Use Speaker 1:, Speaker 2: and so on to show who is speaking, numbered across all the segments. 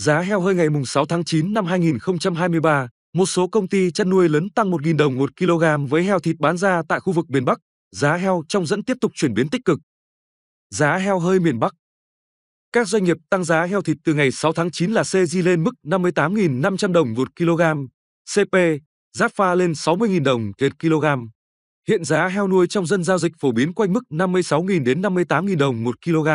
Speaker 1: Giá heo hơi ngày 6 tháng 9 năm 2023, một số công ty chăn nuôi lớn tăng 1.000 đồng 1 kg với heo thịt bán ra tại khu vực miền Bắc. Giá heo trong dẫn tiếp tục chuyển biến tích cực. Giá heo hơi miền Bắc các doanh nghiệp tăng giá heo thịt từ ngày 6 tháng 9 là CJ lên mức 58.500 đồng 1 kg, CP, giáp pha lên 60.000 đồng trên kg. Hiện giá heo nuôi trong dân giao dịch phổ biến quanh mức 56.000 đến 58.000 đồng 1 kg,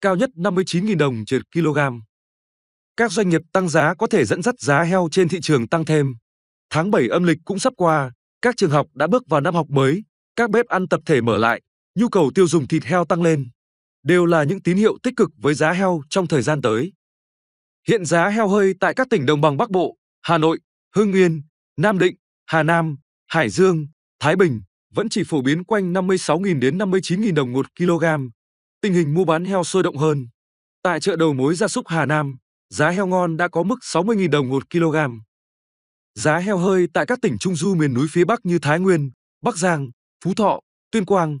Speaker 1: cao nhất 59.000 đồng trên kg. Các doanh nghiệp tăng giá có thể dẫn dắt giá heo trên thị trường tăng thêm. Tháng 7 âm lịch cũng sắp qua, các trường học đã bước vào năm học mới, các bếp ăn tập thể mở lại, nhu cầu tiêu dùng thịt heo tăng lên. Đều là những tín hiệu tích cực với giá heo trong thời gian tới. Hiện giá heo hơi tại các tỉnh đồng bằng Bắc Bộ, Hà Nội, Hưng Yên, Nam Định, Hà Nam, Hải Dương, Thái Bình vẫn chỉ phổ biến quanh 56.000 đến 59.000 đồng một kg. Tình hình mua bán heo sôi động hơn. Tại chợ đầu mối gia súc Hà Nam, giá heo ngon đã có mức 60.000 đồng 1 kg. Giá heo hơi tại các tỉnh Trung Du miền núi phía Bắc như Thái Nguyên, Bắc Giang, Phú Thọ, Tuyên Quang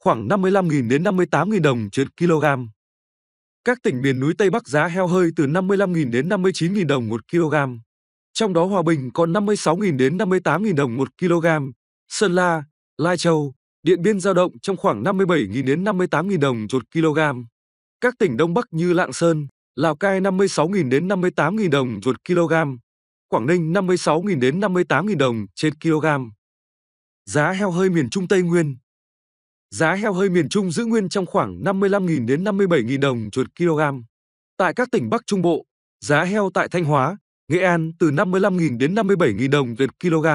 Speaker 1: khoảng 55.000 đến 58.000 đồng trên kg. Các tỉnh miền núi Tây Bắc giá heo hơi từ 55.000 đến 59.000 đồng 1 kg. Trong đó Hòa Bình có 56.000 đến 58.000 đồng 1 kg, Sơn La, Lai Châu, Điện Biên dao động trong khoảng 57.000 đến 58.000 đồng 1 kg. Các tỉnh Đông Bắc như Lạng Sơn, Lào Cai 56.000 đến 58.000 đồng ruột kg, Quảng Ninh 56.000 đến 58.000 đồng trên kg. Giá heo hơi miền Trung Tây Nguyên Giá heo hơi miền Trung giữ nguyên trong khoảng 55.000 đến 57.000 đồng ruột kg. Tại các tỉnh Bắc Trung Bộ, giá heo tại Thanh Hóa, Nghệ An từ 55.000 đến 57.000 đồng ruột kg.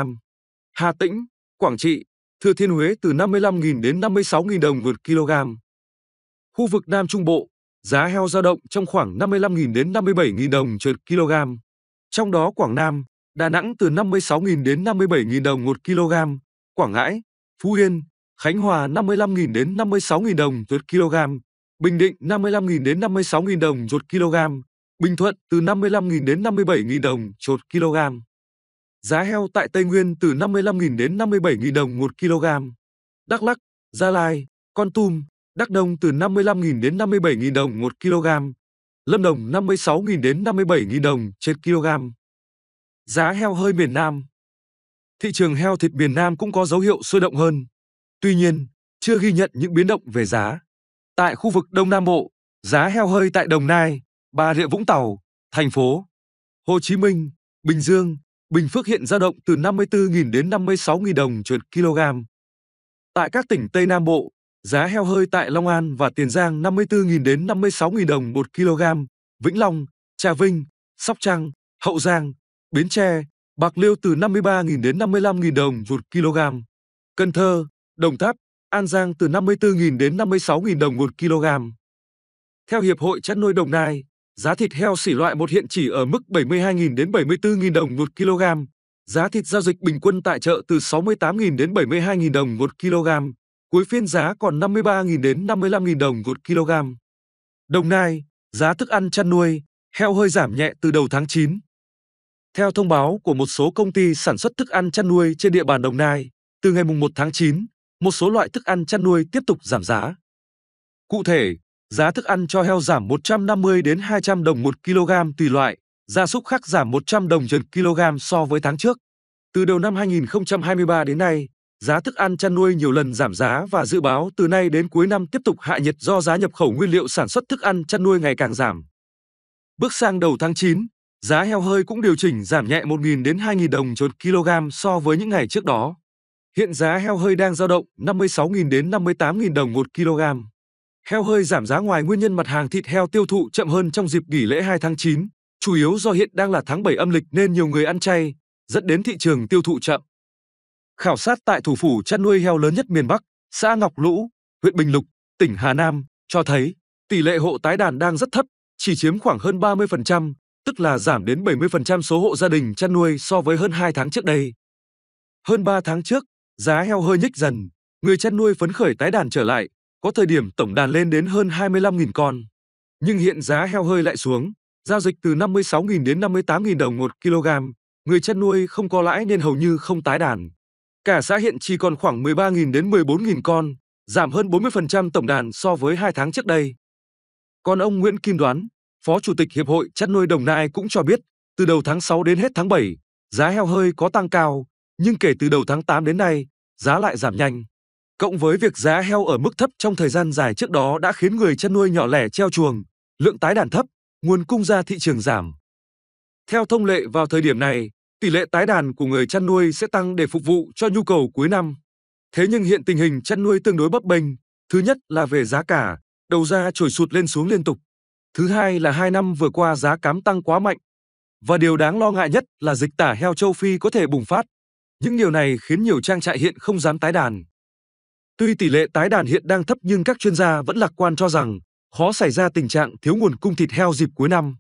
Speaker 1: Hà Tĩnh, Quảng Trị, Thừa Thiên Huế từ 55.000 đến 56.000 đồng ruột kg. Khu vực Nam Trung Bộ, Giá heo dao động trong khoảng 55.000 đến 57.000 đồng trên kg. Trong đó Quảng Nam, Đà Nẵng từ 56.000 đến 57.000 đồng 1 kg, Quảng Ngãi, Phú Yên, Khánh Hòa 55.000 đến 56.000 đồng một kg, Bình Định 55.000 đến 56.000 đồng một kg, Bình Thuận từ 55.000 đến 57.000 đồng một kg. Giá heo tại Tây Nguyên từ 55.000 đến 57.000 đồng 1 kg. Đắk Lắk, Gia Lai, Con Tum, Đắk Nông từ 55.000 đến 57.000 đồng 1 kg, Lâm Đồng 56.000 đến 57.000 đồng trên kg. Giá heo hơi miền Nam Thị trường heo thịt miền Nam cũng có dấu hiệu sôi động hơn. Tuy nhiên, chưa ghi nhận những biến động về giá. Tại khu vực Đông Nam Bộ, giá heo hơi tại Đồng Nai, Bà Rịa Vũng Tàu, thành phố Hồ Chí Minh, Bình Dương, Bình Phước hiện dao động từ 54.000 đến 56.000 đồng trên kg. Tại các tỉnh Tây Nam Bộ, giá heo hơi tại Long An và Tiền Giang 54.000 đến 56.000 đồng 1 kg, Vĩnh Long, Trà Vinh, Sóc Trăng, Hậu Giang, Bến Tre, Bạc Liêu từ 53.000 đến 55.000 đồng 1 kg, Cần Thơ, Đồng Tháp, An Giang từ 54.000 đến 56.000 đồng 1 kg. Theo Hiệp hội Chăn nuôi Đồng Nai, giá thịt heo xỉ loại một hiện chỉ ở mức 72.000 đến 74.000 đồng 1 kg, giá thịt giao dịch bình quân tại chợ từ 68.000 đến 72.000 đồng 1 kg cuối phiên giá còn 53.000 đến 55.000 đồng một kg. Đồng Nai, giá thức ăn chăn nuôi, heo hơi giảm nhẹ từ đầu tháng 9. Theo thông báo của một số công ty sản xuất thức ăn chăn nuôi trên địa bàn Đồng Nai, từ ngày 1 tháng 9, một số loại thức ăn chăn nuôi tiếp tục giảm giá. Cụ thể, giá thức ăn cho heo giảm 150 đến 200 đồng 1 kg tùy loại, gia súc khác giảm 100 đồng trên kg so với tháng trước. Từ đầu năm 2023 đến nay, giá thức ăn chăn nuôi nhiều lần giảm giá và dự báo từ nay đến cuối năm tiếp tục hạ nhiệt do giá nhập khẩu nguyên liệu sản xuất thức ăn chăn nuôi ngày càng giảm. Bước sang đầu tháng 9, giá heo hơi cũng điều chỉnh giảm nhẹ 1.000 đến 2.000 đồng trên kg so với những ngày trước đó. Hiện giá heo hơi đang dao động 56.000 đến 58.000 đồng 1 kg. Heo hơi giảm giá ngoài nguyên nhân mặt hàng thịt heo tiêu thụ chậm hơn trong dịp nghỉ lễ 2 tháng 9, chủ yếu do hiện đang là tháng 7 âm lịch nên nhiều người ăn chay, dẫn đến thị trường tiêu thụ chậm khảo sát tại thủ phủ chăn nuôi heo lớn nhất miền Bắc, xã Ngọc Lũ, huyện Bình Lục, tỉnh Hà Nam, cho thấy tỷ lệ hộ tái đàn đang rất thấp, chỉ chiếm khoảng hơn 30%, tức là giảm đến 70% số hộ gia đình chăn nuôi so với hơn 2 tháng trước đây. Hơn 3 tháng trước, giá heo hơi nhích dần, người chăn nuôi phấn khởi tái đàn trở lại, có thời điểm tổng đàn lên đến hơn 25.000 con. Nhưng hiện giá heo hơi lại xuống, giao dịch từ 56.000 đến 58.000 đồng một kg, người chăn nuôi không có lãi nên hầu như không tái đàn. Cả xã hiện chỉ còn khoảng 13.000 đến 14.000 con, giảm hơn 40% tổng đàn so với 2 tháng trước đây. Còn ông Nguyễn Kim Đoán, Phó Chủ tịch Hiệp hội Chăn nuôi Đồng Nai cũng cho biết, từ đầu tháng 6 đến hết tháng 7, giá heo hơi có tăng cao, nhưng kể từ đầu tháng 8 đến nay, giá lại giảm nhanh. Cộng với việc giá heo ở mức thấp trong thời gian dài trước đó đã khiến người chăn nuôi nhỏ lẻ treo chuồng, lượng tái đàn thấp, nguồn cung ra thị trường giảm. Theo thông lệ vào thời điểm này, tỷ lệ tái đàn của người chăn nuôi sẽ tăng để phục vụ cho nhu cầu cuối năm. Thế nhưng hiện tình hình chăn nuôi tương đối bấp bênh, thứ nhất là về giá cả, đầu ra trồi sụt lên xuống liên tục. Thứ hai là hai năm vừa qua giá cám tăng quá mạnh. Và điều đáng lo ngại nhất là dịch tả heo châu Phi có thể bùng phát. Những điều này khiến nhiều trang trại hiện không dám tái đàn. Tuy tỷ lệ tái đàn hiện đang thấp nhưng các chuyên gia vẫn lạc quan cho rằng khó xảy ra tình trạng thiếu nguồn cung thịt heo dịp cuối năm.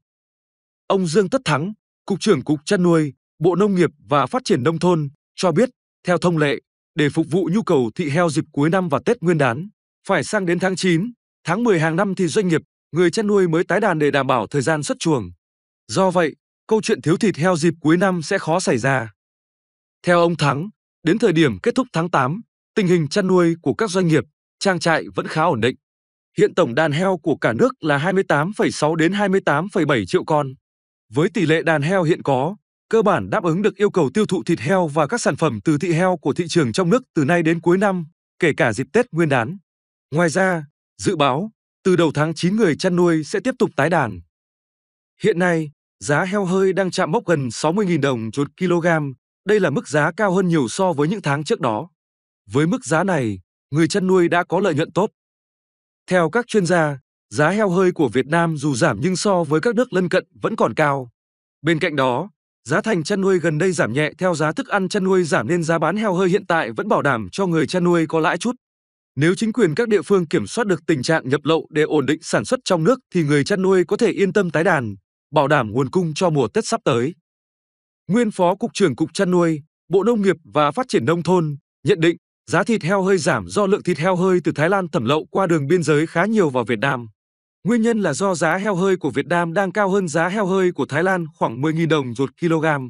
Speaker 1: Ông Dương Tất Thắng, Cục trưởng Cục chăn nuôi, Bộ Nông nghiệp và Phát triển Nông thôn cho biết, theo thông lệ, để phục vụ nhu cầu thị heo dịp cuối năm và Tết Nguyên đán, phải sang đến tháng 9, tháng 10 hàng năm thì doanh nghiệp, người chăn nuôi mới tái đàn để đảm bảo thời gian xuất chuồng. Do vậy, câu chuyện thiếu thịt heo dịp cuối năm sẽ khó xảy ra. Theo ông Thắng, đến thời điểm kết thúc tháng 8, tình hình chăn nuôi của các doanh nghiệp, trang trại vẫn khá ổn định. Hiện tổng đàn heo của cả nước là 28,6 đến 28,7 triệu con. Với tỷ lệ đàn heo hiện có, cơ bản đáp ứng được yêu cầu tiêu thụ thịt heo và các sản phẩm từ thị heo của thị trường trong nước từ nay đến cuối năm, kể cả dịp Tết Nguyên đán. Ngoài ra, dự báo, từ đầu tháng 9 người chăn nuôi sẽ tiếp tục tái đàn. Hiện nay, giá heo hơi đang chạm mốc gần 60.000 đồng một kg, đây là mức giá cao hơn nhiều so với những tháng trước đó. Với mức giá này, người chăn nuôi đã có lợi nhuận tốt. Theo các chuyên gia, giá heo hơi của Việt Nam dù giảm nhưng so với các nước lân cận vẫn còn cao. Bên cạnh đó, Giá thành chăn nuôi gần đây giảm nhẹ theo giá thức ăn chăn nuôi giảm nên giá bán heo hơi hiện tại vẫn bảo đảm cho người chăn nuôi có lãi chút. Nếu chính quyền các địa phương kiểm soát được tình trạng nhập lậu để ổn định sản xuất trong nước thì người chăn nuôi có thể yên tâm tái đàn, bảo đảm nguồn cung cho mùa Tết sắp tới. Nguyên Phó Cục trưởng Cục Chăn nuôi, Bộ Nông nghiệp và Phát triển Nông thôn nhận định giá thịt heo hơi giảm do lượng thịt heo hơi từ Thái Lan thẩm lậu qua đường biên giới khá nhiều vào Việt Nam. Nguyên nhân là do giá heo hơi của Việt Nam đang cao hơn giá heo hơi của Thái Lan khoảng 10.000 đồng một kg.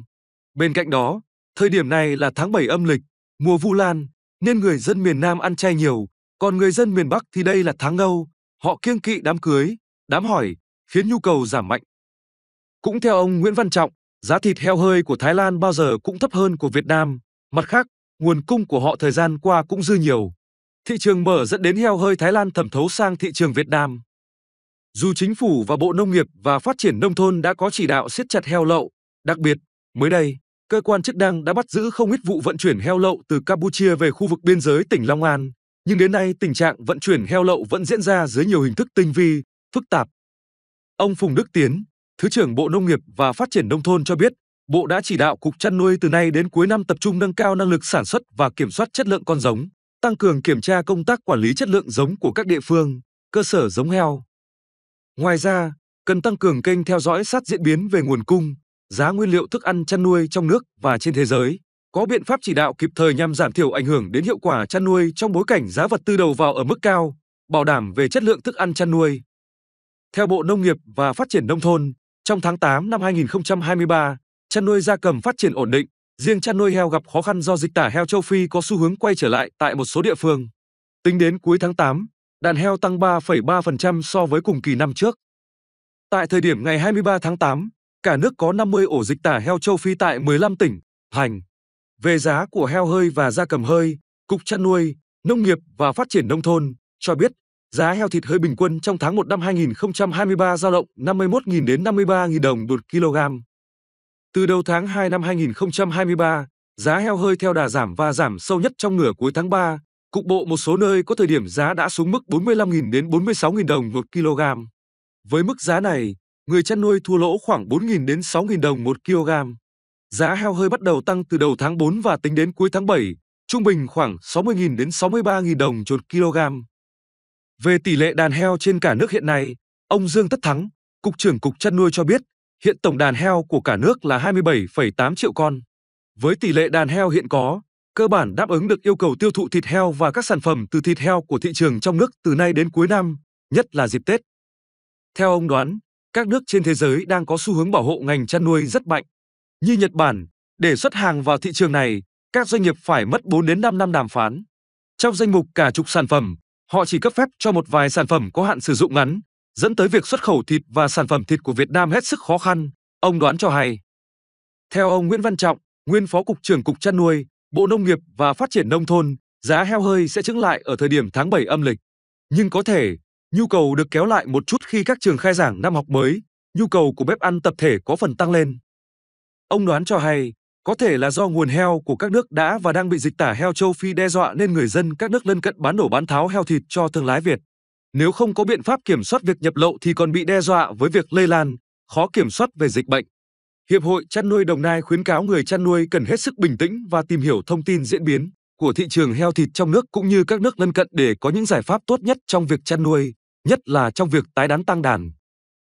Speaker 1: Bên cạnh đó, thời điểm này là tháng 7 âm lịch, mùa Vu Lan, nên người dân miền Nam ăn chay nhiều, còn người dân miền Bắc thì đây là tháng ngâu, họ kiêng kỵ đám cưới, đám hỏi, khiến nhu cầu giảm mạnh. Cũng theo ông Nguyễn Văn Trọng, giá thịt heo hơi của Thái Lan bao giờ cũng thấp hơn của Việt Nam. Mặt khác, nguồn cung của họ thời gian qua cũng dư nhiều. Thị trường mở dẫn đến heo hơi Thái Lan thẩm thấu sang thị trường Việt Nam. Dù chính phủ và Bộ Nông nghiệp và Phát triển Nông thôn đã có chỉ đạo siết chặt heo lậu, đặc biệt, mới đây, cơ quan chức năng đã bắt giữ không ít vụ vận chuyển heo lậu từ Campuchia về khu vực biên giới tỉnh Long An. Nhưng đến nay tình trạng vận chuyển heo lậu vẫn diễn ra dưới nhiều hình thức tinh vi, phức tạp. Ông Phùng Đức Tiến, Thứ trưởng Bộ Nông nghiệp và Phát triển Nông thôn cho biết, Bộ đã chỉ đạo Cục chăn nuôi từ nay đến cuối năm tập trung nâng cao năng lực sản xuất và kiểm soát chất lượng con giống, tăng cường kiểm tra công tác quản lý chất lượng giống của các địa phương, cơ sở giống heo, Ngoài ra, cần tăng cường kênh theo dõi sát diễn biến về nguồn cung, giá nguyên liệu thức ăn chăn nuôi trong nước và trên thế giới, có biện pháp chỉ đạo kịp thời nhằm giảm thiểu ảnh hưởng đến hiệu quả chăn nuôi trong bối cảnh giá vật tư đầu vào ở mức cao, bảo đảm về chất lượng thức ăn chăn nuôi. Theo Bộ Nông nghiệp và Phát triển Nông thôn, trong tháng 8 năm 2023, chăn nuôi gia cầm phát triển ổn định, riêng chăn nuôi heo gặp khó khăn do dịch tả heo châu Phi có xu hướng quay trở lại tại một số địa phương. Tính đến cuối tháng 8, đàn heo tăng 3,3% so với cùng kỳ năm trước. Tại thời điểm ngày 23 tháng 8, cả nước có 50 ổ dịch tả heo châu Phi tại 15 tỉnh, thành. Về giá của heo hơi và da cầm hơi, Cục chăn nuôi, Nông nghiệp và Phát triển Nông thôn cho biết giá heo thịt hơi bình quân trong tháng 1 năm 2023 giao động 51.000 đến 53.000 đồng một kg. Từ đầu tháng 2 năm 2023, giá heo hơi theo đà giảm và giảm sâu nhất trong nửa cuối tháng 3, Cục bộ một số nơi có thời điểm giá đã xuống mức 45.000 đến 46.000 đồng một kg. Với mức giá này, người chăn nuôi thua lỗ khoảng 4.000 đến 6.000 đồng một kg. Giá heo hơi bắt đầu tăng từ đầu tháng 4 và tính đến cuối tháng 7, trung bình khoảng 60.000 đến 63.000 đồng một kg. Về tỷ lệ đàn heo trên cả nước hiện nay, ông Dương Tất Thắng, Cục trưởng Cục chăn nuôi cho biết, hiện tổng đàn heo của cả nước là 27,8 triệu con. Với tỷ lệ đàn heo hiện có, cơ bản đáp ứng được yêu cầu tiêu thụ thịt heo và các sản phẩm từ thịt heo của thị trường trong nước từ nay đến cuối năm, nhất là dịp Tết. Theo ông đoán, các nước trên thế giới đang có xu hướng bảo hộ ngành chăn nuôi rất mạnh. Như Nhật Bản, để xuất hàng vào thị trường này, các doanh nghiệp phải mất 4 đến 5 năm đàm phán. Trong danh mục cả chục sản phẩm, họ chỉ cấp phép cho một vài sản phẩm có hạn sử dụng ngắn, dẫn tới việc xuất khẩu thịt và sản phẩm thịt của Việt Nam hết sức khó khăn, ông đoán cho hay. Theo ông Nguyễn Văn Trọng, nguyên phó cục trưởng cục chăn nuôi, Bộ Nông nghiệp và Phát triển Nông thôn, giá heo hơi sẽ chững lại ở thời điểm tháng 7 âm lịch. Nhưng có thể, nhu cầu được kéo lại một chút khi các trường khai giảng năm học mới, nhu cầu của bếp ăn tập thể có phần tăng lên. Ông đoán cho hay, có thể là do nguồn heo của các nước đã và đang bị dịch tả heo châu Phi đe dọa nên người dân các nước lân cận bán đổ bán tháo heo thịt cho thương lái Việt. Nếu không có biện pháp kiểm soát việc nhập lậu thì còn bị đe dọa với việc lây lan, khó kiểm soát về dịch bệnh. Hiệp hội chăn nuôi Đồng Nai khuyến cáo người chăn nuôi cần hết sức bình tĩnh và tìm hiểu thông tin diễn biến của thị trường heo thịt trong nước cũng như các nước lân cận để có những giải pháp tốt nhất trong việc chăn nuôi, nhất là trong việc tái đán tăng đàn.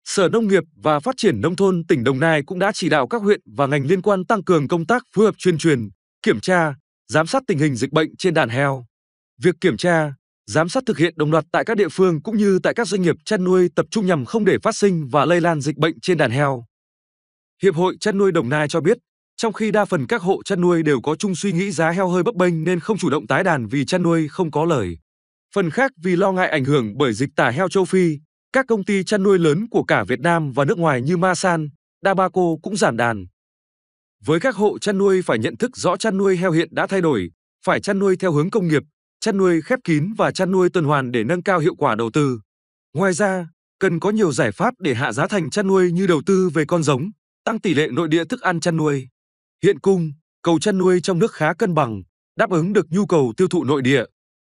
Speaker 1: Sở Nông nghiệp và Phát triển Nông thôn tỉnh Đồng Nai cũng đã chỉ đạo các huyện và ngành liên quan tăng cường công tác phối hợp chuyên truyền, kiểm tra, giám sát tình hình dịch bệnh trên đàn heo. Việc kiểm tra, giám sát thực hiện đồng loạt tại các địa phương cũng như tại các doanh nghiệp chăn nuôi tập trung nhằm không để phát sinh và lây lan dịch bệnh trên đàn heo. Hiệp hội chăn nuôi Đồng Nai cho biết, trong khi đa phần các hộ chăn nuôi đều có chung suy nghĩ giá heo hơi bấp bênh nên không chủ động tái đàn vì chăn nuôi không có lời. Phần khác vì lo ngại ảnh hưởng bởi dịch tả heo châu Phi, các công ty chăn nuôi lớn của cả Việt Nam và nước ngoài như Masan, Dabaco cũng giảm đàn. Với các hộ chăn nuôi phải nhận thức rõ chăn nuôi heo hiện đã thay đổi, phải chăn nuôi theo hướng công nghiệp, chăn nuôi khép kín và chăn nuôi tuần hoàn để nâng cao hiệu quả đầu tư. Ngoài ra, cần có nhiều giải pháp để hạ giá thành chăn nuôi như đầu tư về con giống, tăng tỷ lệ nội địa thức ăn chăn nuôi. Hiện cung, cầu chăn nuôi trong nước khá cân bằng, đáp ứng được nhu cầu tiêu thụ nội địa.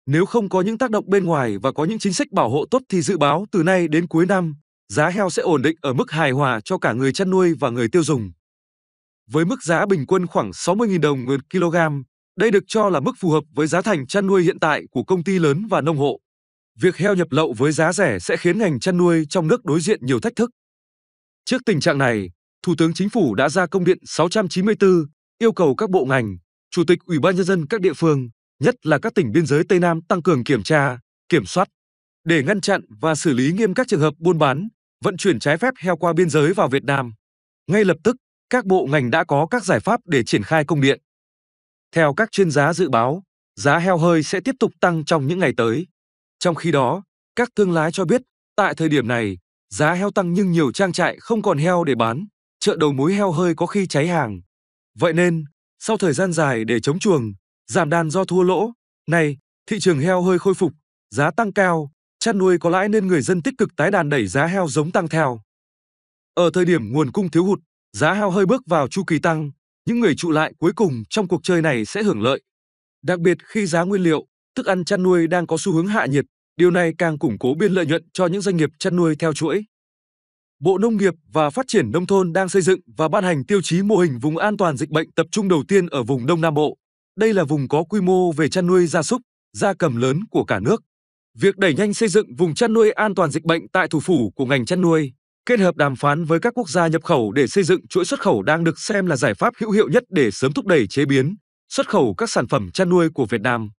Speaker 1: Nếu không có những tác động bên ngoài và có những chính sách bảo hộ tốt thì dự báo từ nay đến cuối năm, giá heo sẽ ổn định ở mức hài hòa cho cả người chăn nuôi và người tiêu dùng. Với mức giá bình quân khoảng 60.000 đồng một kg, đây được cho là mức phù hợp với giá thành chăn nuôi hiện tại của công ty lớn và nông hộ. Việc heo nhập lậu với giá rẻ sẽ khiến ngành chăn nuôi trong nước đối diện nhiều thách thức. Trước tình trạng này, Thủ tướng Chính phủ đã ra công điện 694 yêu cầu các bộ ngành, chủ tịch Ủy ban nhân dân các địa phương, nhất là các tỉnh biên giới Tây Nam tăng cường kiểm tra, kiểm soát để ngăn chặn và xử lý nghiêm các trường hợp buôn bán, vận chuyển trái phép heo qua biên giới vào Việt Nam. Ngay lập tức, các bộ ngành đã có các giải pháp để triển khai công điện. Theo các chuyên gia dự báo, giá heo hơi sẽ tiếp tục tăng trong những ngày tới. Trong khi đó, các thương lái cho biết, tại thời điểm này, giá heo tăng nhưng nhiều trang trại không còn heo để bán chợ đầu mối heo hơi có khi cháy hàng. Vậy nên, sau thời gian dài để chống chuồng, giảm đàn do thua lỗ, nay thị trường heo hơi khôi phục, giá tăng cao, chăn nuôi có lãi nên người dân tích cực tái đàn đẩy giá heo giống tăng theo. Ở thời điểm nguồn cung thiếu hụt, giá heo hơi bước vào chu kỳ tăng, những người trụ lại cuối cùng trong cuộc chơi này sẽ hưởng lợi. Đặc biệt khi giá nguyên liệu, thức ăn chăn nuôi đang có xu hướng hạ nhiệt, điều này càng củng cố biên lợi nhuận cho những doanh nghiệp chăn nuôi theo chuỗi. Bộ Nông nghiệp và Phát triển Nông thôn đang xây dựng và ban hành tiêu chí mô hình vùng an toàn dịch bệnh tập trung đầu tiên ở vùng Đông Nam Bộ. Đây là vùng có quy mô về chăn nuôi gia súc, gia cầm lớn của cả nước. Việc đẩy nhanh xây dựng vùng chăn nuôi an toàn dịch bệnh tại thủ phủ của ngành chăn nuôi, kết hợp đàm phán với các quốc gia nhập khẩu để xây dựng chuỗi xuất khẩu đang được xem là giải pháp hữu hiệu nhất để sớm thúc đẩy chế biến, xuất khẩu các sản phẩm chăn nuôi của Việt Nam.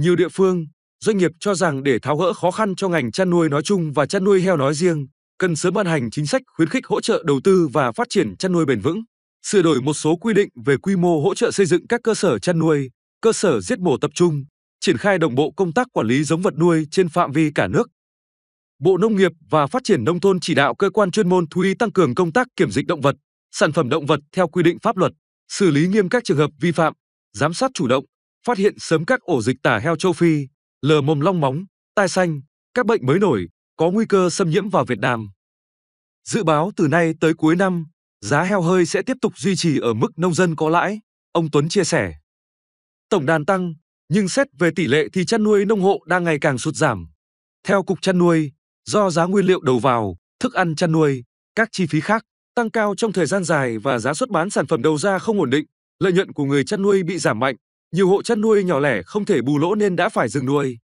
Speaker 1: Nhiều địa phương, doanh nghiệp cho rằng để tháo gỡ khó khăn cho ngành chăn nuôi nói chung và chăn nuôi heo nói riêng, cần sớm ban hành chính sách khuyến khích hỗ trợ đầu tư và phát triển chăn nuôi bền vững, sửa đổi một số quy định về quy mô hỗ trợ xây dựng các cơ sở chăn nuôi, cơ sở giết mổ tập trung, triển khai đồng bộ công tác quản lý giống vật nuôi trên phạm vi cả nước. Bộ Nông nghiệp và Phát triển nông thôn chỉ đạo cơ quan chuyên môn thú y tăng cường công tác kiểm dịch động vật, sản phẩm động vật theo quy định pháp luật, xử lý nghiêm các trường hợp vi phạm, giám sát chủ động, phát hiện sớm các ổ dịch tả heo châu Phi, lờ mồm long móng, tai xanh, các bệnh mới nổi, có nguy cơ xâm nhiễm vào Việt Nam. Dự báo từ nay tới cuối năm, giá heo hơi sẽ tiếp tục duy trì ở mức nông dân có lãi, ông Tuấn chia sẻ. Tổng đàn tăng, nhưng xét về tỷ lệ thì chăn nuôi nông hộ đang ngày càng sụt giảm. Theo Cục Chăn nuôi, do giá nguyên liệu đầu vào, thức ăn chăn nuôi, các chi phí khác tăng cao trong thời gian dài và giá xuất bán sản phẩm đầu ra không ổn định, lợi nhuận của người chăn nuôi bị giảm mạnh, nhiều hộ chăn nuôi nhỏ lẻ không thể bù lỗ nên đã phải dừng nuôi.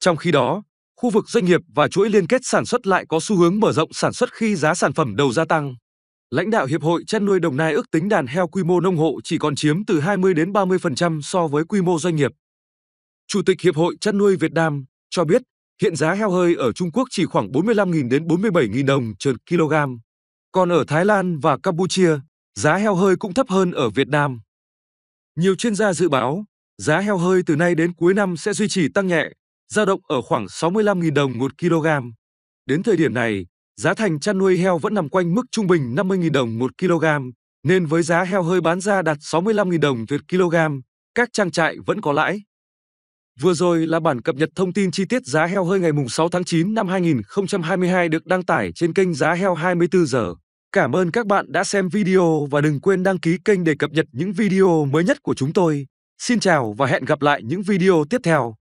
Speaker 1: Trong khi đó, khu vực doanh nghiệp và chuỗi liên kết sản xuất lại có xu hướng mở rộng sản xuất khi giá sản phẩm đầu gia tăng. Lãnh đạo Hiệp hội chăn nuôi Đồng Nai ước tính đàn heo quy mô nông hộ chỉ còn chiếm từ 20 đến 30% so với quy mô doanh nghiệp. Chủ tịch Hiệp hội chăn nuôi Việt Nam cho biết, hiện giá heo hơi ở Trung Quốc chỉ khoảng 45.000 đến 47.000 đồng trên kg. Còn ở Thái Lan và Campuchia, giá heo hơi cũng thấp hơn ở Việt Nam. Nhiều chuyên gia dự báo, giá heo hơi từ nay đến cuối năm sẽ duy trì tăng nhẹ dao động ở khoảng 65.000 đồng 1 kg. Đến thời điểm này, giá thành chăn nuôi heo vẫn nằm quanh mức trung bình 50.000 đồng 1 kg, nên với giá heo hơi bán ra đạt 65.000 đồng một kg, các trang trại vẫn có lãi. Vừa rồi là bản cập nhật thông tin chi tiết giá heo hơi ngày 6 tháng 9 năm 2022 được đăng tải trên kênh Giá Heo 24 giờ. Cảm ơn các bạn đã xem video và đừng quên đăng ký kênh để cập nhật những video mới nhất của chúng tôi. Xin chào và hẹn gặp lại những video tiếp theo.